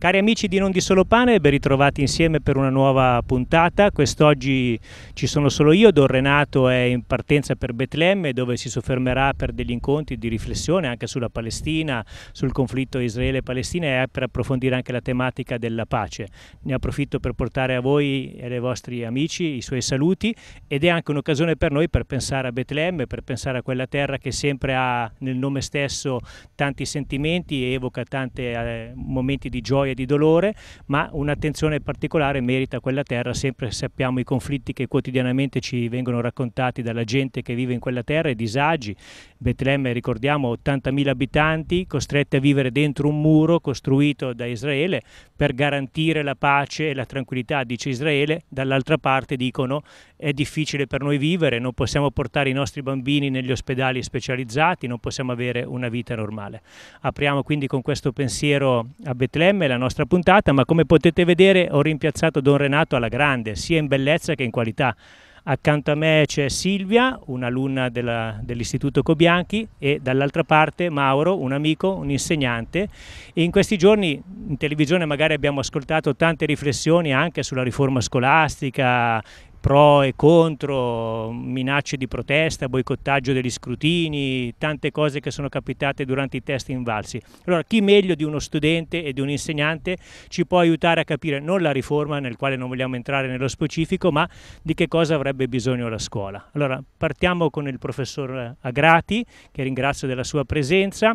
Cari amici di Non di Solo Pane, ben ritrovati insieme per una nuova puntata. Quest'oggi ci sono solo io, Don Renato è in partenza per Betlemme dove si soffermerà per degli incontri di riflessione anche sulla Palestina, sul conflitto Israele-Palestina e per approfondire anche la tematica della pace. Ne approfitto per portare a voi e ai vostri amici i suoi saluti ed è anche un'occasione per noi per pensare a Betlemme, per pensare a quella terra che sempre ha nel nome stesso tanti sentimenti e evoca tanti eh, momenti di gioia gioia e di dolore, ma un'attenzione particolare merita quella terra, sempre sappiamo i conflitti che quotidianamente ci vengono raccontati dalla gente che vive in quella terra, i disagi. Betlemme, ricordiamo, 80.000 abitanti costretti a vivere dentro un muro costruito da Israele per garantire la pace e la tranquillità, dice Israele, dall'altra parte dicono è difficile per noi vivere, non possiamo portare i nostri bambini negli ospedali specializzati, non possiamo avere una vita normale. Apriamo quindi con questo pensiero a Betlemme la nostra puntata, ma come potete vedere ho rimpiazzato Don Renato alla grande, sia in bellezza che in qualità. Accanto a me c'è Silvia, un'alunna dell'Istituto Cobianchi e dall'altra parte Mauro, un amico, un insegnante. E in questi giorni in televisione magari abbiamo ascoltato tante riflessioni anche sulla riforma scolastica, pro e contro, minacce di protesta, boicottaggio degli scrutini, tante cose che sono capitate durante i test invalsi. Allora chi meglio di uno studente e di un insegnante ci può aiutare a capire non la riforma nel quale non vogliamo entrare nello specifico, ma di che cosa avrebbe bisogno la scuola. Allora partiamo con il professor Agrati, che ringrazio della sua presenza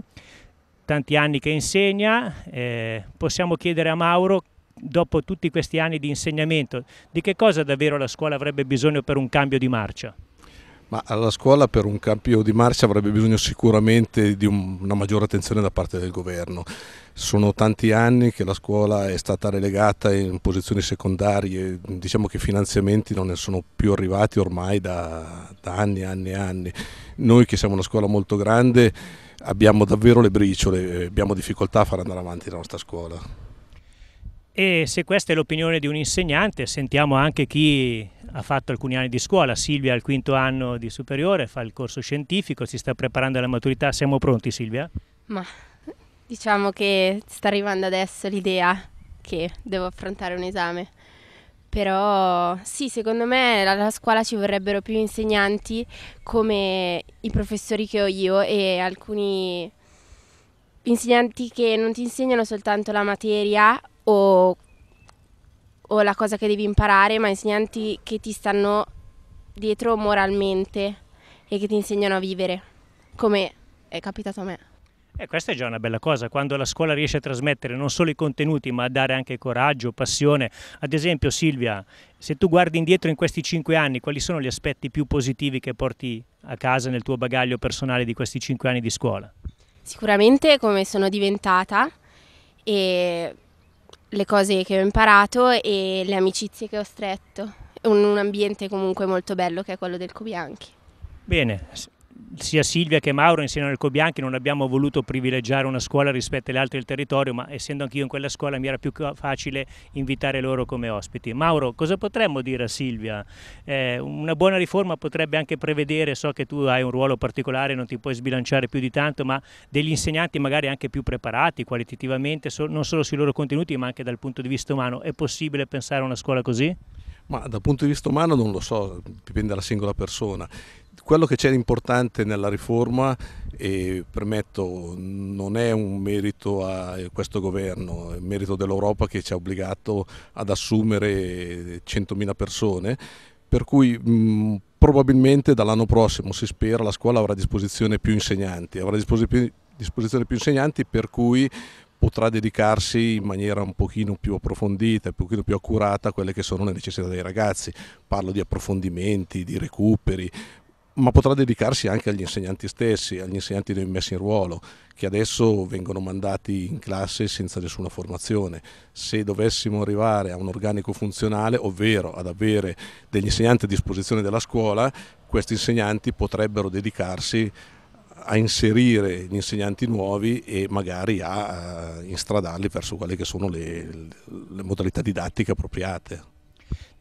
tanti anni che insegna, eh, possiamo chiedere a Mauro dopo tutti questi anni di insegnamento, di che cosa davvero la scuola avrebbe bisogno per un cambio di marcia? Ma la scuola per un cambio di marcia avrebbe bisogno sicuramente di un, una maggiore attenzione da parte del governo. Sono tanti anni che la scuola è stata relegata in posizioni secondarie, diciamo che i finanziamenti non ne sono più arrivati ormai da, da anni e anni e anni. Noi che siamo una scuola molto grande abbiamo davvero le briciole, eh, abbiamo difficoltà a far andare avanti la nostra scuola. E se questa è l'opinione di un insegnante, sentiamo anche chi ha fatto alcuni anni di scuola. Silvia al quinto anno di superiore, fa il corso scientifico, si sta preparando alla maturità. Siamo pronti Silvia? Ma diciamo che sta arrivando adesso l'idea che devo affrontare un esame. Però sì, secondo me alla scuola ci vorrebbero più insegnanti come i professori che ho io e alcuni insegnanti che non ti insegnano soltanto la materia o, o la cosa che devi imparare, ma insegnanti che ti stanno dietro moralmente e che ti insegnano a vivere, come è capitato a me. Eh, questa è già una bella cosa, quando la scuola riesce a trasmettere non solo i contenuti ma a dare anche coraggio, passione. Ad esempio Silvia, se tu guardi indietro in questi cinque anni, quali sono gli aspetti più positivi che porti a casa nel tuo bagaglio personale di questi cinque anni di scuola? Sicuramente come sono diventata e le cose che ho imparato e le amicizie che ho stretto, un, un ambiente comunque molto bello che è quello del Cubianchi. Bene, sia Silvia che Mauro insieme al Cobianchi non abbiamo voluto privilegiare una scuola rispetto alle altre del territorio, ma essendo anch'io in quella scuola mi era più facile invitare loro come ospiti. Mauro, cosa potremmo dire a Silvia? Eh, una buona riforma potrebbe anche prevedere, so che tu hai un ruolo particolare, non ti puoi sbilanciare più di tanto, ma degli insegnanti magari anche più preparati qualitativamente, non solo sui loro contenuti, ma anche dal punto di vista umano. È possibile pensare a una scuola così? Ma dal punto di vista umano non lo so, dipende dalla singola persona quello che c'è di importante nella riforma, e permetto, non è un merito a questo governo, è un merito dell'Europa che ci ha obbligato ad assumere 100.000 persone, per cui mh, mm, probabilmente dall'anno prossimo, si spera, la scuola avrà a disposizione più insegnanti, avrà a disposizione più insegnanti per cui potrà dedicarsi in maniera un pochino più approfondita, un pochino più accurata a quelle che sono le necessità dei ragazzi. Parlo di approfondimenti, di recuperi, ma potrà dedicarsi anche agli insegnanti stessi, agli insegnanti messi in ruolo, che adesso vengono mandati in classe senza nessuna formazione. Se dovessimo arrivare a un organico funzionale, ovvero ad avere degli insegnanti a disposizione della scuola, questi insegnanti potrebbero dedicarsi a inserire gli insegnanti nuovi e magari a eh, instradarli verso quelle che sono le, le modalità didattiche appropriate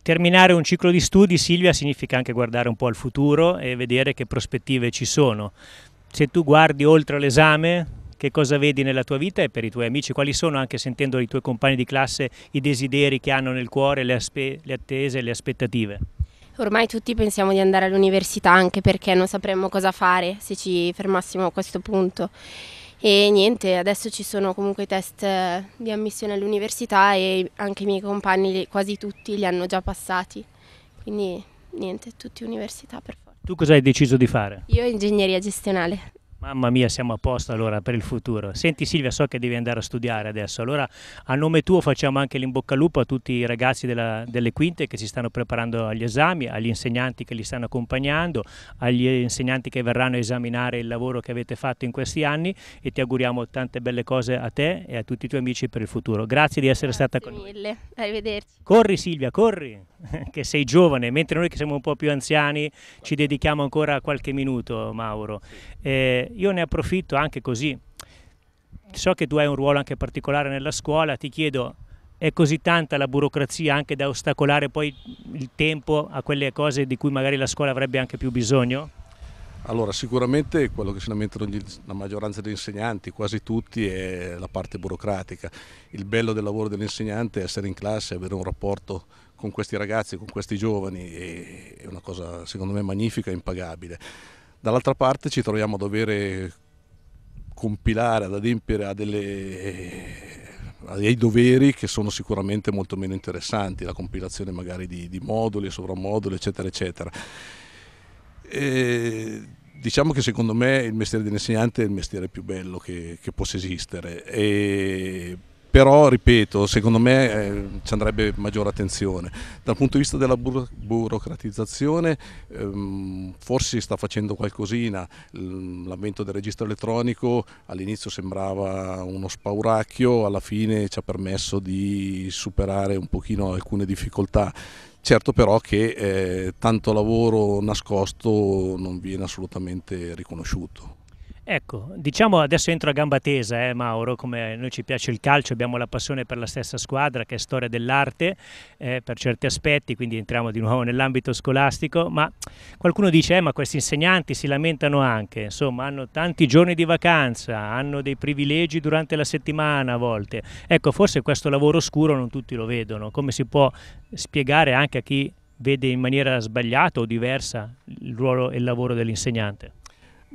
terminare un ciclo di studi, Silvia, significa anche guardare un po' al futuro e vedere che prospettive ci sono. Se tu guardi oltre l'esame, che cosa vedi nella tua vita e per i tuoi amici, quali sono anche sentendo i tuoi compagni di classe i desideri che hanno nel cuore, le, le attese, le aspettative. Ormai tutti pensiamo di andare all'università anche perché non sapremmo cosa fare se ci fermassimo a questo punto e niente, adesso ci sono comunque i test eh, di ammissione all'università e anche i miei compagni, quasi tutti, li hanno già passati, quindi niente, tutti università per forza. Tu cosa hai deciso di fare? Io ingegneria gestionale. Mamma mia, siamo a posto allora per il futuro. Senti Silvia, so che devi andare a studiare adesso, allora a nome tuo facciamo anche l'inbocca al lupo a tutti i ragazzi della, delle quinte che si stanno preparando agli esami, agli insegnanti che li stanno accompagnando, agli insegnanti che verranno a esaminare il lavoro che avete fatto in questi anni e ti auguriamo tante belle cose a te e a tutti i tuoi amici per il futuro. Grazie di essere Grazie stata mille. con noi. Grazie mille, arrivederci. Corri Silvia, corri, che sei giovane, mentre noi che siamo un po' più anziani ci dedichiamo ancora qualche minuto Mauro. Eh, io ne approfitto anche così. So che tu hai un ruolo anche particolare nella scuola, ti chiedo, è così tanta la burocrazia anche da ostacolare poi il tempo a quelle cose di cui magari la scuola avrebbe anche più bisogno? Allora, sicuramente quello che si lamentano gli, la maggioranza degli insegnanti, quasi tutti, è la parte burocratica. Il bello del lavoro dell'insegnante è essere in classe, avere un rapporto con questi ragazzi, con questi giovani, è una cosa secondo me magnifica e impagabile. Dall'altra parte ci troviamo a dover compilare, ad adempiere a, delle, a dei doveri che sono sicuramente molto meno interessanti, la compilazione magari di, di moduli, sovromoduli, eccetera, eccetera. E diciamo che secondo me il mestiere dell'insegnante è il mestiere più bello che, che possa esistere. E però ripeto, secondo me eh, ci andrebbe maggiore attenzione. Dal punto di vista della buro burocratizzazione ehm, forse si sta facendo qualcosina, l'avvento del registro elettronico all'inizio sembrava uno spauracchio, alla fine ci ha permesso di superare un pochino alcune difficoltà. Certo però che eh, tanto lavoro nascosto non viene assolutamente riconosciuto. Ecco, diciamo adesso entro a gamba tesa, eh, Mauro, come noi ci piace il calcio, abbiamo la passione per la stessa squadra che è storia dell'arte eh, per certi aspetti, quindi entriamo di nuovo nell'ambito scolastico, ma qualcuno dice eh, ma questi insegnanti si lamentano anche, insomma hanno tanti giorni di vacanza, hanno dei privilegi durante la settimana a volte, ecco forse questo lavoro scuro non tutti lo vedono, come si può spiegare anche a chi vede in maniera sbagliata o diversa il ruolo e il lavoro dell'insegnante?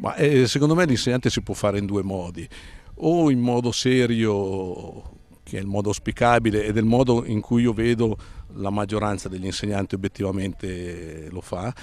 Ma, eh, secondo me l'insegnante si può fare in due modi, o in modo serio, che è il modo auspicabile ed è il modo in cui io vedo la maggioranza degli insegnanti obiettivamente lo fa,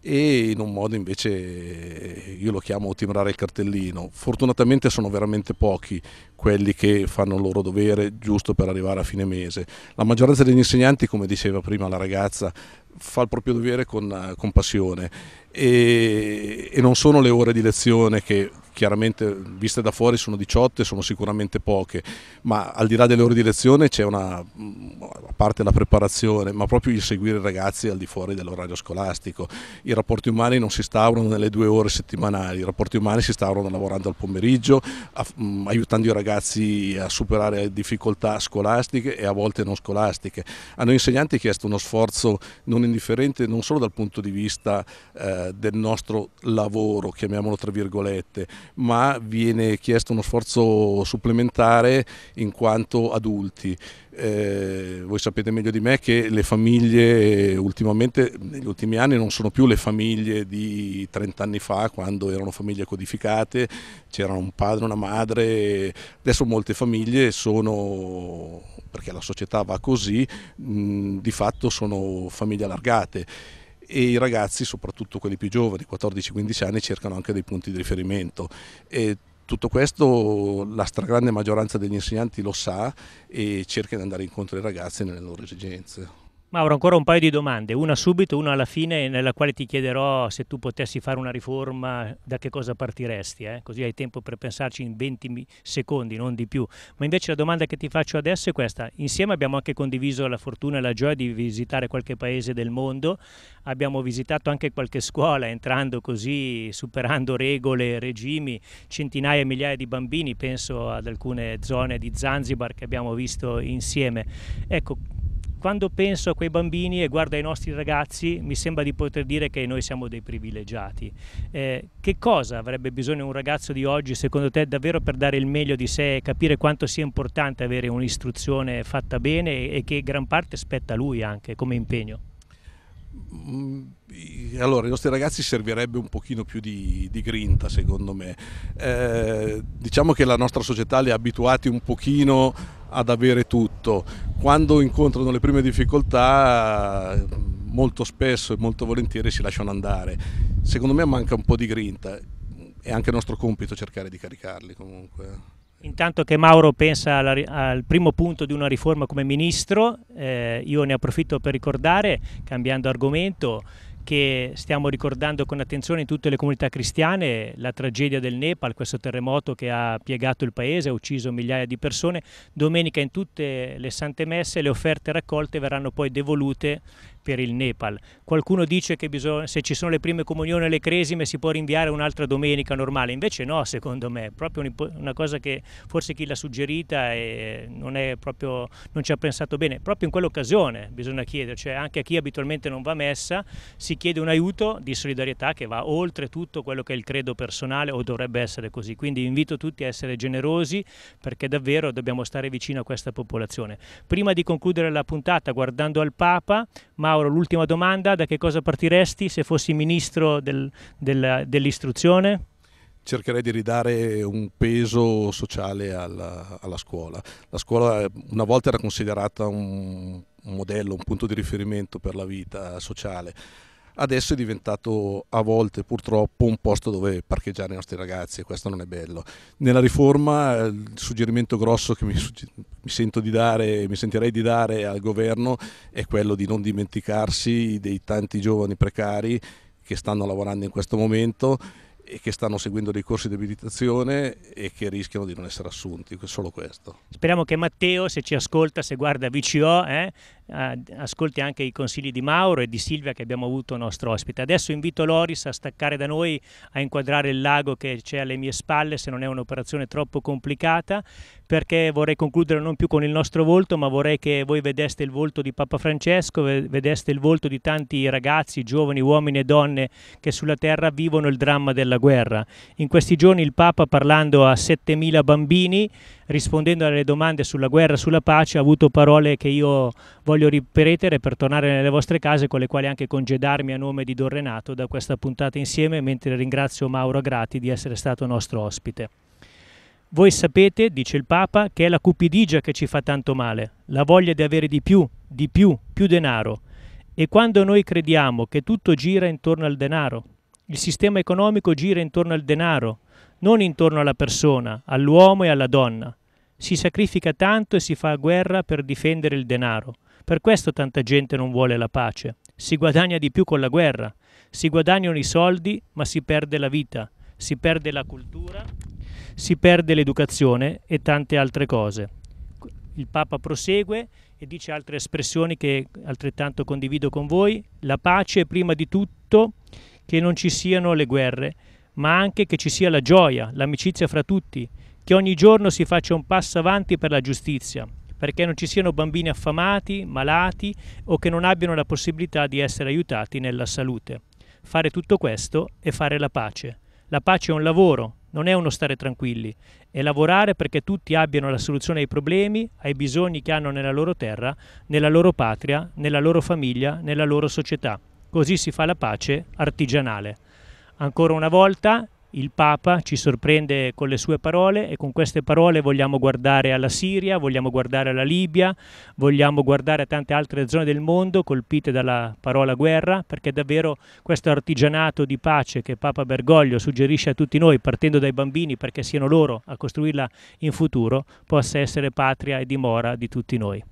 e in un modo invece io lo chiamo timbrare il cartellino. Fortunatamente sono veramente pochi quelli che fanno il loro dovere giusto per arrivare a fine mese. La maggioranza degli insegnanti, come diceva prima la ragazza, fa il proprio dovere con, eh, con passione e, e, non sono le ore di lezione che chiaramente viste da fuori sono 18 e sono sicuramente poche, ma al di là delle ore di lezione c'è una, a parte la preparazione, ma proprio il seguire i ragazzi al di fuori dell'orario scolastico. I rapporti umani non si instaurano nelle due ore settimanali, i rapporti umani si instaurano lavorando al pomeriggio, mm, aiutando i ragazzi a superare difficoltà scolastiche e a volte non scolastiche. A noi insegnanti è chiesto uno sforzo non indifferente non solo dal punto di vista eh, del nostro lavoro, chiamiamolo tra virgolette, ma viene chiesto uno sforzo supplementare in quanto adulti. Eh, voi sapete meglio di me che le famiglie ultimamente, negli ultimi anni, non sono più le famiglie di 30 anni fa, quando erano famiglie codificate, c'era un padre, una madre, adesso molte famiglie sono, perché la società va così, mh, di fatto sono famiglie allargate e i ragazzi, soprattutto quelli più giovani, 14-15 anni, cercano anche dei punti di riferimento. E tutto questo la stragrande maggioranza degli insegnanti lo sa e cerca di andare incontro ai ragazzi nelle loro esigenze. Mauro, ancora un paio di domande, una subito, una alla fine, nella quale ti chiederò se tu potessi fare una riforma, da che cosa partiresti, eh? così hai tempo per pensarci in 20 secondi, non di più. Ma invece la domanda che ti faccio adesso è questa, insieme abbiamo anche condiviso la fortuna e la gioia di visitare qualche paese del mondo, abbiamo visitato anche qualche scuola entrando così, superando regole, regimi, centinaia e migliaia di bambini, penso ad alcune zone di Zanzibar che abbiamo visto insieme. Ecco, quando penso a quei bambini e guardo ai nostri ragazzi mi sembra di poter dire che noi siamo dei privilegiati. Eh, che cosa avrebbe bisogno un ragazzo di oggi secondo te davvero per dare il meglio di sé e capire quanto sia importante avere un'istruzione fatta bene e che gran parte spetta a lui anche come impegno? Mm, allora, ai nostri ragazzi servirebbe un pochino più di, di grinta, secondo me. Eh, diciamo che la nostra società li ha abituati un pochino ad avere tutto. Quando incontrano le prime difficoltà molto spesso e molto volentieri si lasciano andare. Secondo me manca un po' di grinta, è anche nostro compito cercare di caricarli comunque. Intanto che Mauro pensa alla, al primo punto di una riforma come ministro, eh, io ne approfitto per ricordare, cambiando argomento, che stiamo ricordando con attenzione in tutte le comunità cristiane la tragedia del Nepal, questo terremoto che ha piegato il paese, ha ucciso migliaia di persone. Domenica in tutte le sante messe le offerte raccolte verranno poi devolute per il Nepal. Qualcuno dice che bisogna, se ci sono le prime comunioni e le cresime si può rinviare un'altra domenica normale, invece no secondo me, è proprio una cosa che forse chi l'ha suggerita non, proprio, non, ci ha pensato bene. Proprio in quell'occasione bisogna chiedere, cioè anche a chi abitualmente non va messa si chiede un aiuto di solidarietà che va oltre tutto quello che è il credo personale o dovrebbe essere così. Quindi invito tutti a essere generosi perché davvero dobbiamo stare vicino a questa popolazione. Prima di concludere la puntata guardando al Papa, ma Lauro, l'ultima domanda, da che cosa partiresti se fossi ministro del, del, dell'istruzione? cercherei di ridare un peso sociale alla, alla, scuola. La scuola una volta era considerata un, un modello, un punto di riferimento per la vita sociale adesso è diventato a volte purtroppo un posto dove parcheggiare i nostri ragazzi e questo non è bello. Nella riforma il suggerimento grosso che mi, mi sento di dare, mi sentirei di dare al governo è quello di non dimenticarsi dei tanti giovani precari che stanno lavorando in questo momento e che stanno seguendo dei corsi di abilitazione e che rischiano di non essere assunti, solo questo. Speriamo che Matteo, se ci ascolta, se guarda VCO, eh, eh, ascolti anche i consigli di Mauro e di Silvia che abbiamo avuto nostro ospite. Adesso invito Loris a staccare da noi, a inquadrare il lago che c'è alle mie spalle, se non è un'operazione troppo complicata, perché vorrei concludere non più con il nostro volto, ma vorrei che voi vedeste il volto di Papa Francesco, vedeste il volto di tanti ragazzi, giovani, uomini e donne che sulla terra vivono il dramma della guerra. In questi giorni il Papa parlando a 7.000 bambini rispondendo alle domande sulla guerra, sulla pace, ha avuto parole che io voglio ripetere per tornare nelle vostre case, con le quali anche congedarmi a nome di Don Renato da questa puntata insieme, mentre ringrazio Mauro Grati di essere stato nostro ospite. Voi sapete, dice il Papa, che è la cupidigia che ci fa tanto male, la voglia di avere di più, di più, più denaro. E quando noi crediamo che tutto gira intorno al denaro, il sistema economico gira intorno al denaro, non intorno alla persona, all'uomo e alla donna. Si sacrifica tanto e si fa guerra per difendere il denaro. Per questo tanta gente non vuole la pace. Si guadagna di più con la guerra. Si guadagnano i soldi, ma si perde la vita, si perde la cultura, si perde l'educazione e tante altre cose. Il Papa prosegue e dice altre espressioni che altrettanto condivido con voi. La pace è prima di tutto che non ci siano le guerre ma anche che ci sia la gioia, l'amicizia fra tutti, che ogni giorno si faccia un passo avanti per la giustizia, perché non ci siano bambini affamati, malati o che non abbiano la possibilità di essere aiutati nella salute. Fare tutto questo è fare la pace. La pace è un lavoro, non è uno stare tranquilli, è lavorare perché tutti abbiano la soluzione ai problemi, ai bisogni che hanno nella loro terra, nella loro patria, nella loro famiglia, nella loro società. Così si fa la pace artigianale. Ancora una volta il Papa ci sorprende con le sue parole e con queste parole vogliamo guardare alla Siria, vogliamo guardare alla Libia, vogliamo guardare a tante altre zone del mondo colpite dalla parola guerra, perché davvero questo artigianato di pace che Papa Bergoglio suggerisce a tutti noi, partendo dai bambini perché siano loro a costruirla in futuro, possa essere patria e dimora di tutti noi.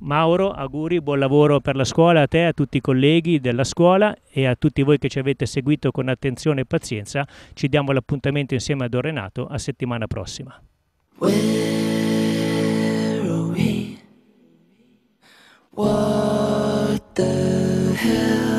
Mauro, auguri, buon lavoro per la scuola a te, a tutti i colleghi della scuola e a tutti voi che ci avete seguito con attenzione e pazienza. Ci diamo l'appuntamento insieme a Don Renato a settimana prossima. Where are we? What the hell?